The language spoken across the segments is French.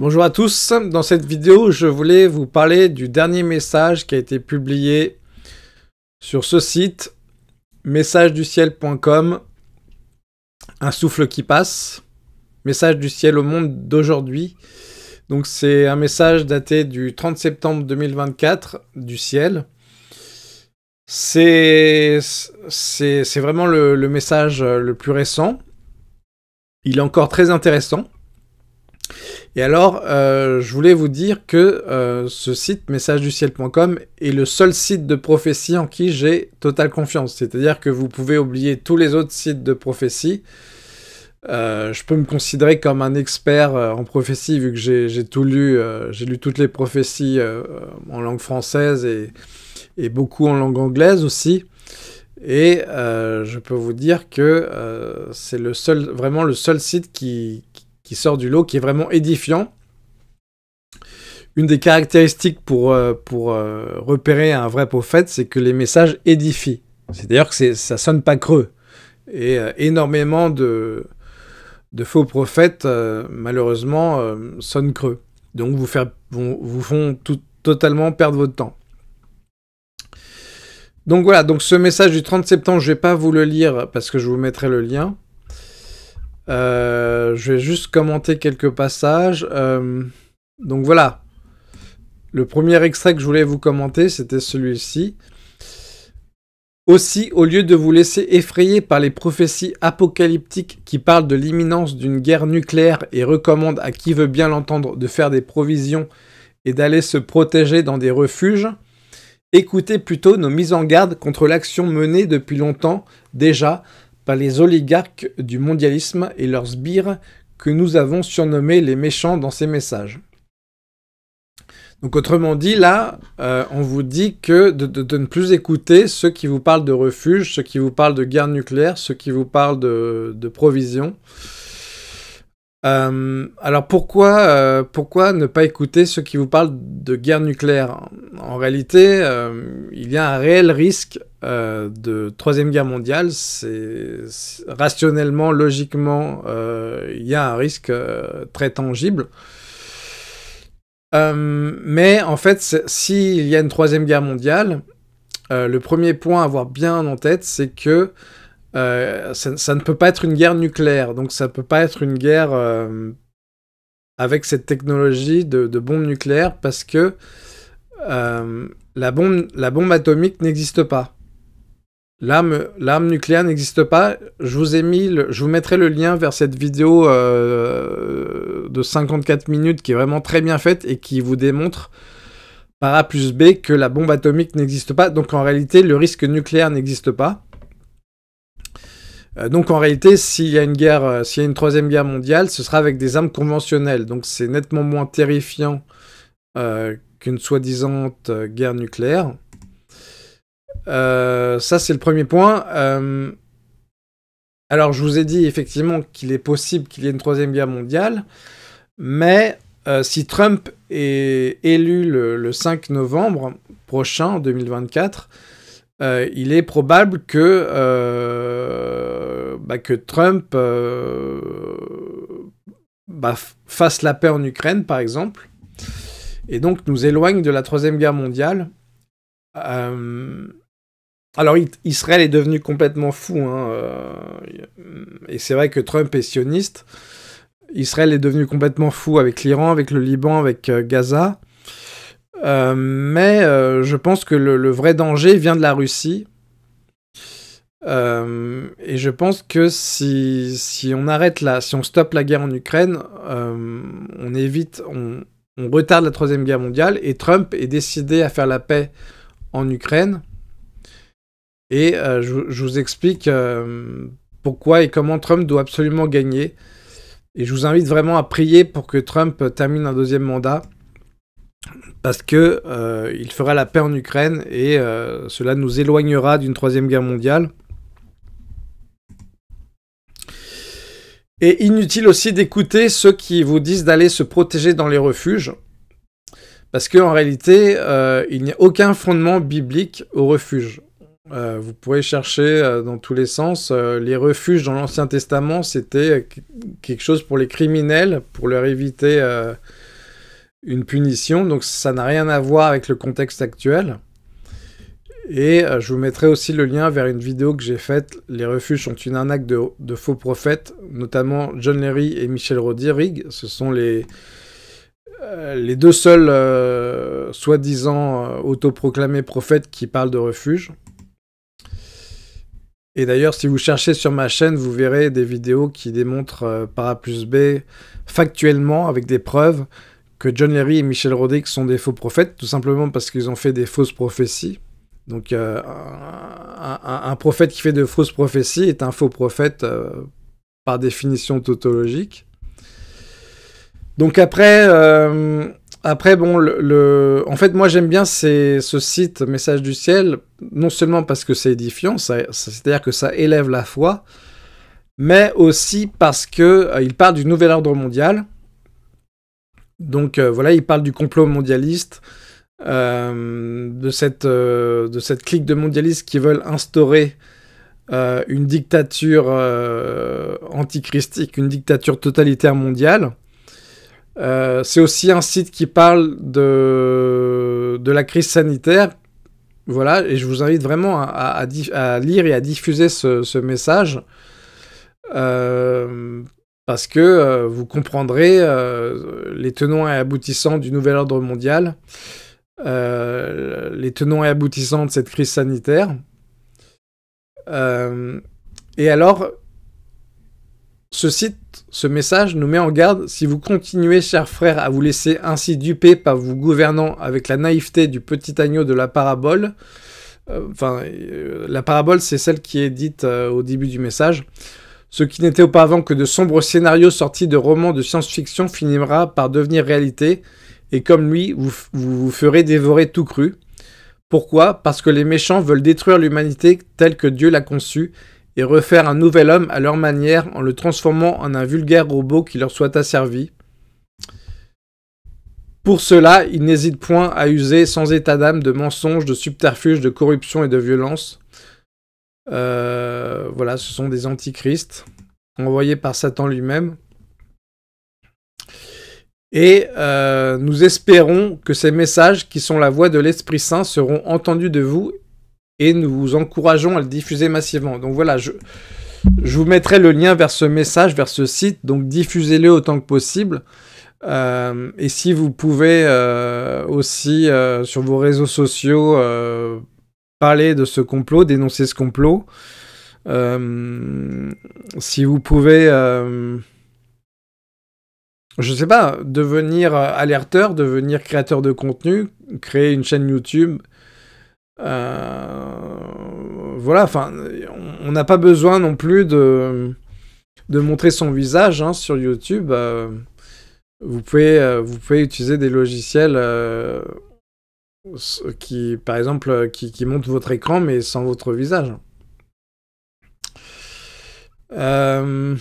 Bonjour à tous, dans cette vidéo je voulais vous parler du dernier message qui a été publié sur ce site messageduciel.com Un souffle qui passe, message du ciel au monde d'aujourd'hui. Donc c'est un message daté du 30 septembre 2024 du ciel. C'est vraiment le, le message le plus récent. Il est encore très intéressant. Et alors, euh, je voulais vous dire que euh, ce site messagesduciel.com, est le seul site de prophétie en qui j'ai totale confiance. C'est-à-dire que vous pouvez oublier tous les autres sites de prophétie. Euh, je peux me considérer comme un expert en prophétie vu que j'ai tout lu, j'ai lu toutes les prophéties en langue française et, et, beaucoup en langue anglaise aussi. Et je peux vous dire que c'est vraiment le seul site qui, qui sort du lot, qui est vraiment édifiant. Une des caractéristiques pour, euh, pour euh, repérer un vrai prophète, c'est que les messages édifient. cest d'ailleurs que ça sonne pas creux. Et euh, énormément de, de, faux prophètes, malheureusement, sonnent creux. Donc vous, faire, vous, font totalement perdre votre temps. Donc voilà, donc ce message du 30 septembre, je ne vais pas vous le lire parce que je vous mettrai le lien. Euh, je vais juste commenter quelques passages. Euh, donc voilà. Le premier extrait que je voulais vous commenter, c'était celui-ci. Aussi, au lieu de vous laisser effrayer par les prophéties apocalyptiques qui parlent de l'imminence d'une guerre nucléaire et recommandent à qui veut bien l'entendre de faire des provisions et d'aller se protéger dans des refuges, écoutez plutôt nos mises en garde contre l'action menée depuis longtemps déjà les oligarques du mondialisme et leurs sbires que nous avons surnommés les méchants dans ces messages. Donc autrement dit, là, euh, on vous dit que de, ne plus écouter ceux qui vous parlent de refuge, ceux qui vous parlent de guerre nucléaire, ceux qui vous parlent de, provisions. Euh, alors pourquoi, euh, pourquoi ne pas écouter ceux qui vous parlent de guerre nucléaire En réalité, il y a un réel risque euh, de Troisième Guerre mondiale, c'est rationnellement, logiquement, euh, il y a un risque euh, très tangible. mais en fait, s'il y a une Troisième Guerre mondiale, le premier point à avoir bien en tête, c'est que ça, ne peut pas être une guerre nucléaire, donc ça ne peut pas être une guerre avec cette technologie de, bombes bombe nucléaire, parce que la bombe atomique n'existe pas. L'arme nucléaire n'existe pas. Je vous ai mis, je vous mettrai le lien vers cette vidéo euh, de 54 minutes qui est vraiment très bien faite et qui vous démontre par A plus B que la bombe atomique n'existe pas. Donc en réalité, le risque nucléaire n'existe pas. Euh, donc en réalité, s'il y a une guerre, euh, s'il y a une troisième guerre mondiale, ce sera avec des armes conventionnelles. Donc c'est nettement moins terrifiant qu'une soi-disant guerre nucléaire. Euh, ça, c'est le premier point. Euh, alors, je vous ai dit effectivement qu'il est possible qu'il y ait une troisième guerre mondiale, mais euh, si Trump est élu le, 5 novembre prochain, 2024, il est probable que, bah, que Trump bah, fasse la paix en Ukraine, par exemple, et donc nous éloigne de la Troisième Guerre mondiale. Alors, Israël est devenu complètement fou. Hein, euh, et c'est vrai que Trump est sioniste. Israël est devenu complètement fou avec l'Iran, avec le Liban, avec euh, Gaza. Euh, mais je pense que le, vrai danger vient de la Russie. et je pense que si, on arrête la, si on stoppe la guerre en Ukraine, on évite, on, on retarde la troisième guerre mondiale. Et Trump est décidé à faire la paix en Ukraine et euh, je, vous explique euh, pourquoi et comment Trump doit absolument gagner. Et je vous invite vraiment à prier pour que Trump termine un deuxième mandat. Parce qu'il euh, fera la paix en Ukraine et cela nous éloignera d'une troisième guerre mondiale. Et inutile aussi d'écouter ceux qui vous disent d'aller se protéger dans les refuges. Parce qu'en réalité, il n'y a aucun fondement biblique aux refuges. Euh, vous pourrez chercher euh, dans tous les sens. Euh, les refuges dans l'Ancien Testament, c'était quelque chose pour les criminels, pour leur éviter une punition. Donc ça n'a rien à voir avec le contexte actuel. Et je vous mettrai aussi le lien vers une vidéo que j'ai faite. Les refuges sont une arnaque de, faux prophètes, notamment John Leary et Michel Rodierig. Ce sont les, les deux seuls soi-disant autoproclamés prophètes qui parlent de refuge. Et d'ailleurs, si vous cherchez sur ma chaîne, vous verrez des vidéos qui démontrent euh, par A plus B, factuellement, avec des preuves, que John Leary et Michel Roddick sont des faux prophètes, tout simplement parce qu'ils ont fait des fausses prophéties. Donc, euh, un, prophète qui fait de fausses prophéties est un faux prophète euh, par définition tautologique. Donc après, après, bon, le, en fait, moi j'aime bien ce site Message du ciel, non seulement parce que c'est édifiant, c'est-à-dire que ça élève la foi, mais aussi parce qu'il euh, parle du nouvel ordre mondial. Donc euh, voilà, il parle du complot mondialiste, euh, de cette clique de mondialistes qui veulent instaurer une dictature antichristique, une dictature totalitaire mondiale. Euh, c'est aussi un site qui parle de, la crise sanitaire. Voilà, et je vous invite vraiment à, lire et à diffuser ce, message. Euh, parce que euh, vous comprendrez les tenants et aboutissants du nouvel ordre mondial, les tenants et aboutissants de cette crise sanitaire. et alors, ce site, ce message nous met en garde si vous continuez, chers frères, à vous laisser ainsi duper par vous gouvernant avec la naïveté du petit agneau de la parabole. Euh, enfin, euh, la parabole, c'est celle qui est dite euh, au début du message. Ce qui n'était auparavant que de sombres scénarios sortis de romans de science-fiction finira par devenir réalité, et comme lui, vous, vous ferez dévorer tout cru. Pourquoi Parce que les méchants veulent détruire l'humanité telle que Dieu l'a conçue, et refaire un nouvel homme à leur manière en le transformant en un vulgaire robot qui leur soit asservi. Pour cela, ils n'hésitent point à user sans état d'âme de mensonges, de subterfuges, de corruption et de violence. Euh, voilà, ce sont des antichrists envoyés par Satan lui-même. Et euh, nous espérons que ces messages qui sont la voix de l'Esprit Saint seront entendus de vous et nous vous encourageons à le diffuser massivement. Donc voilà, je, je vous mettrai le lien vers ce message, vers ce site, donc diffusez-le autant que possible. Euh, et si vous pouvez euh, aussi euh, sur vos réseaux sociaux parler de ce complot, dénoncer ce complot, si vous pouvez, je sais pas, devenir alerteur, devenir créateur de contenu, créer une chaîne YouTube, euh, voilà, enfin, on n'a pas besoin non plus de, de montrer son visage hein, sur YouTube. Euh, vous, pouvez, euh, vous pouvez utiliser des logiciels qui, par exemple, qui, votre écran mais sans votre visage. Euh...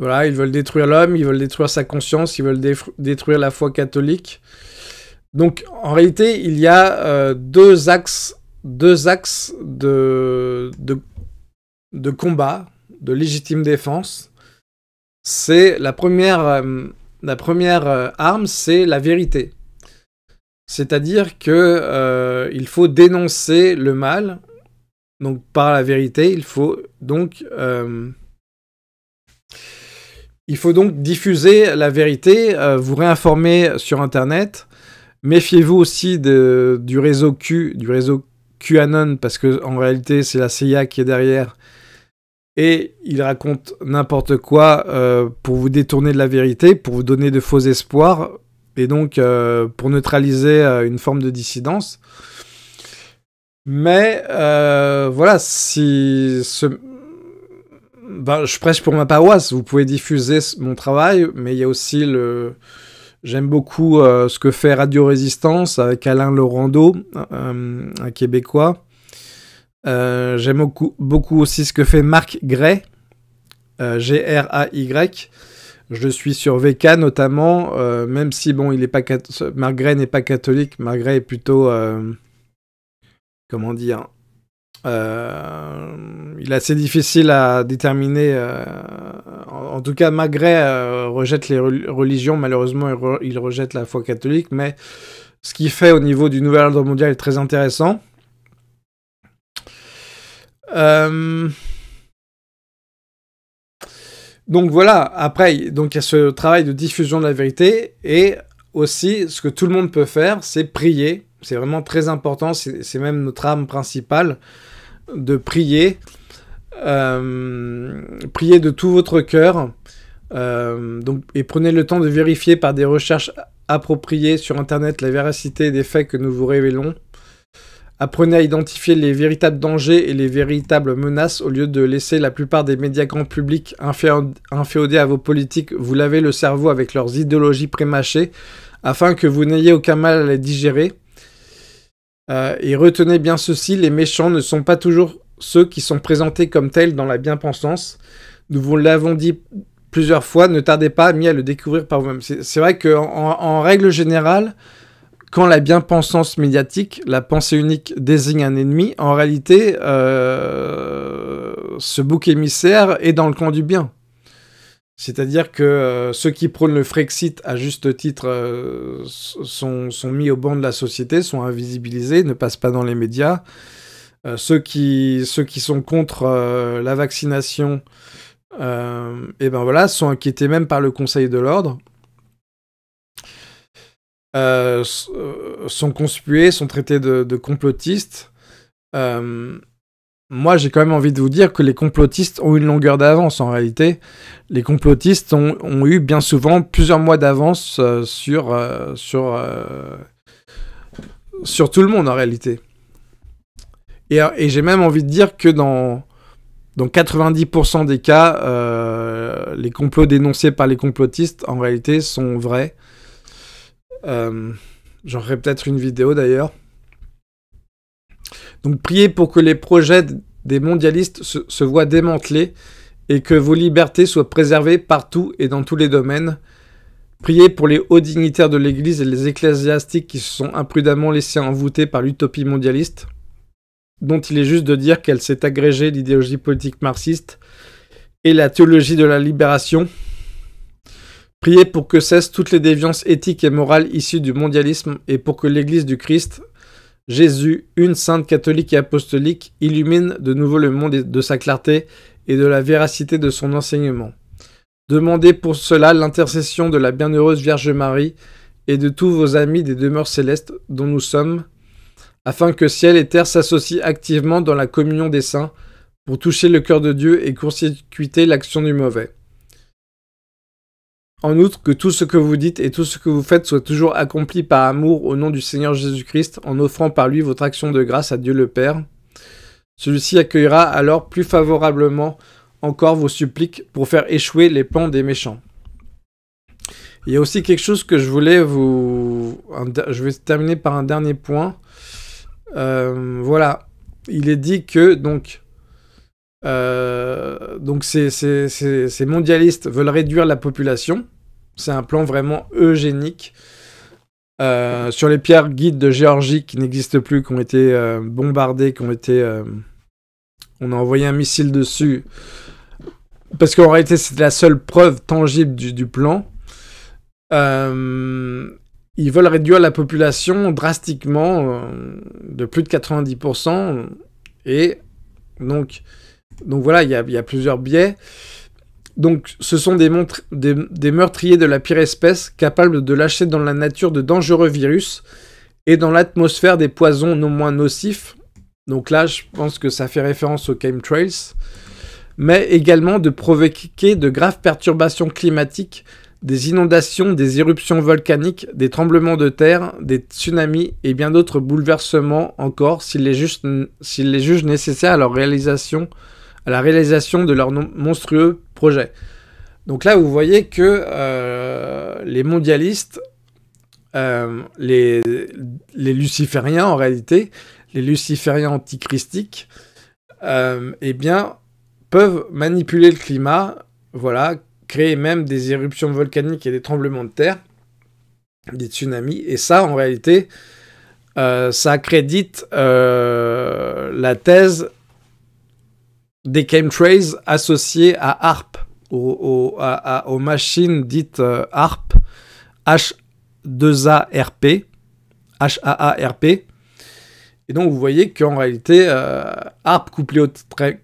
Voilà, ils veulent détruire l'homme, ils veulent détruire sa conscience, ils veulent détruire la foi catholique. Donc en réalité, il y a euh, deux axes, deux axes de, de, de combat, de légitime défense. C'est la première, euh, la première euh, arme, c'est la vérité. C'est-à-dire que il faut dénoncer le mal. Donc par la vérité, il faut donc il faut donc diffuser la vérité, euh, vous réinformer sur Internet. Méfiez-vous aussi du réseau Q, du réseau QAnon, parce que en réalité, c'est la CIA qui est derrière. Et il raconte n'importe quoi euh, pour vous détourner de la vérité, pour vous donner de faux espoirs, et donc euh, pour neutraliser une forme de dissidence. Mais voilà, si ce, bah, je prêche pour ma paroisse. Vous pouvez diffuser mon travail, mais il y a aussi le. J'aime beaucoup euh, ce que fait Radio Résistance avec Alain Laurando, euh, un Québécois. Euh, j'aime beaucoup, aussi ce que fait Marc Gray, G-R-A-Y. Je suis sur VK notamment, même si bon, il pas Marc Gray n'est pas catholique, Marc Gray est plutôt comment dire euh, il est assez difficile à déterminer. Euh, en, tout cas, Magret euh, rejette les religions. Malheureusement, il, rejette la foi catholique. Mais ce qu'il fait au niveau du nouvel ordre mondial est très intéressant. Donc voilà. Après, donc il y a ce travail de diffusion de la vérité et aussi ce que tout le monde peut faire, c'est prier c'est vraiment très important, c'est même notre âme principale, de prier, euh, Priez de tout votre cœur, euh, donc, et prenez le temps de vérifier par des recherches appropriées sur Internet la véracité des faits que nous vous révélons. Apprenez à identifier les véritables dangers et les véritables menaces au lieu de laisser la plupart des médias grands publics inféodés à vos politiques vous lavez le cerveau avec leurs idéologies prémâchées afin que vous n'ayez aucun mal à les digérer. Euh, et retenez bien ceci, les méchants ne sont pas toujours ceux qui sont présentés comme tels dans la bien-pensance. Nous vous l'avons dit plusieurs fois, ne tardez pas mis à le découvrir par vous-même. C'est vrai qu'en en, règle générale, quand la bien-pensance médiatique, la pensée unique désigne un ennemi, en réalité, euh, ce bouc émissaire est dans le camp du bien. C'est-à-dire que euh, ceux qui prônent le Frexit à juste titre euh, sont, mis au banc de la société, sont invisibilisés, ne passent pas dans les médias. Euh, ceux, qui, ceux qui sont contre la vaccination, et eh ben voilà, sont inquiétés même par le Conseil de l'ordre. sont conspués, sont traités de complotistes moi j'ai quand même envie de vous dire que les complotistes ont une longueur d'avance en réalité. Les complotistes ont, eu bien souvent plusieurs mois d'avance euh, sur, euh, sur, euh, sur tout le monde en réalité. Et, j'ai même envie de dire que dans, dans 90% des cas, les complots dénoncés par les complotistes en réalité sont vrais. J'en ferai peut-être une vidéo d'ailleurs priez pour que les projets des mondialistes se, se voient démantelés et que vos libertés soient préservées partout et dans tous les domaines. Priez pour les hauts dignitaires de l'Église et les ecclésiastiques qui se sont imprudemment laissés envoûter par l'utopie mondialiste, dont il est juste de dire qu'elle s'est agrégée l'idéologie politique marxiste et la théologie de la libération. Priez pour que cessent toutes les déviances éthiques et morales issues du mondialisme et pour que l'Église du Christ Jésus, une sainte catholique et apostolique, illumine de nouveau le monde de sa clarté et de la véracité de son enseignement. Demandez pour cela l'intercession de la bienheureuse Vierge Marie et de tous vos amis des demeures célestes dont nous sommes, afin que ciel et terre s'associent activement dans la communion des saints pour toucher le cœur de Dieu et consécuter l'action du mauvais. En outre, que tout ce que vous dites et tout ce que vous faites soit toujours accompli par amour au nom du Seigneur Jésus-Christ, en offrant par lui votre action de grâce à Dieu le Père. Celui-ci accueillera alors plus favorablement encore vos suppliques pour faire échouer les plans des méchants. Il y a aussi quelque chose que je voulais vous... Je vais terminer par un dernier point. Euh, voilà. Il est dit que, donc, euh, donc ces, mondialistes veulent réduire la population. C'est un plan vraiment eugénique. Euh, sur les pierres guides de Géorgie qui n'existent plus, qui ont été euh, bombardées, qui ont été... on a envoyé un missile dessus. Parce qu'en réalité, c'est la seule preuve tangible du plan. ils veulent réduire la population drastiquement de plus de 90%. Et donc, donc voilà, il y a, plusieurs biais. Donc ce sont des, meurtriers de la pire espèce capables de lâcher dans la nature de dangereux virus et dans l'atmosphère des poisons non moins nocifs. Donc là, je pense que ça fait référence aux chemtrails. Mais également de provoquer de graves perturbations climatiques, des inondations, des éruptions volcaniques, des tremblements de terre, des tsunamis et bien d'autres bouleversements encore s'ils les, jugent nécessaires à leur réalisation à la réalisation de leur monstrueux projet. Donc là, vous voyez que euh, les mondialistes, euh, les, lucifériens en réalité, les lucifériens antichristiques, euh, eh bien, peuvent manipuler le climat, voilà, créer même des éruptions volcaniques et des tremblements de terre, des tsunamis. Et ça, en réalité, ça accrédite la thèse des chemtrails associés à ARP, aux, machines dites euh, ARP, H2ARP, H-A-A-R-P. Et donc vous voyez qu'en réalité, euh, ARP couplé au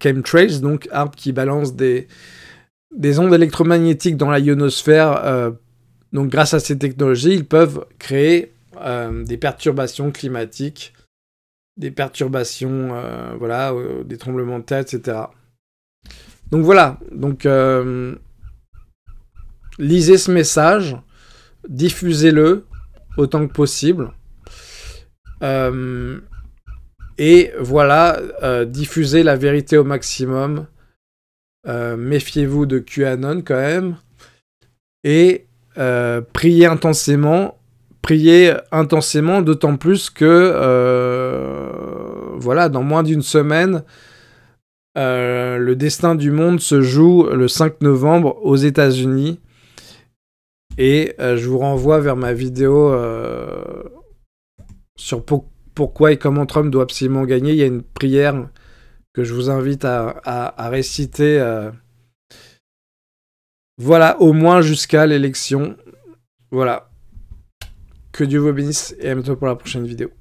chemtrails, donc ARP qui balance des, des ondes électromagnétiques dans la ionosphère, euh, donc grâce à ces technologies, ils peuvent créer des perturbations climatiques des perturbations, euh, voilà, euh, des tremblements de tête, etc. Donc voilà, donc euh, lisez ce message, diffusez-le autant que possible. et voilà, diffusez la vérité au maximum. Méfiez-vous de QAnon quand même. Et priez intensément. Priez intensément, d'autant plus que voilà, dans moins d'une semaine, euh, le destin du monde se joue le 5 novembre aux États-Unis. Et euh, je vous renvoie vers ma vidéo euh, sur pourquoi et comment Trump doit absolument gagner. Il y a une prière que je vous invite à réciter. Voilà, au moins jusqu'à l'élection. Voilà. Que Dieu vous bénisse et à bientôt pour la prochaine vidéo.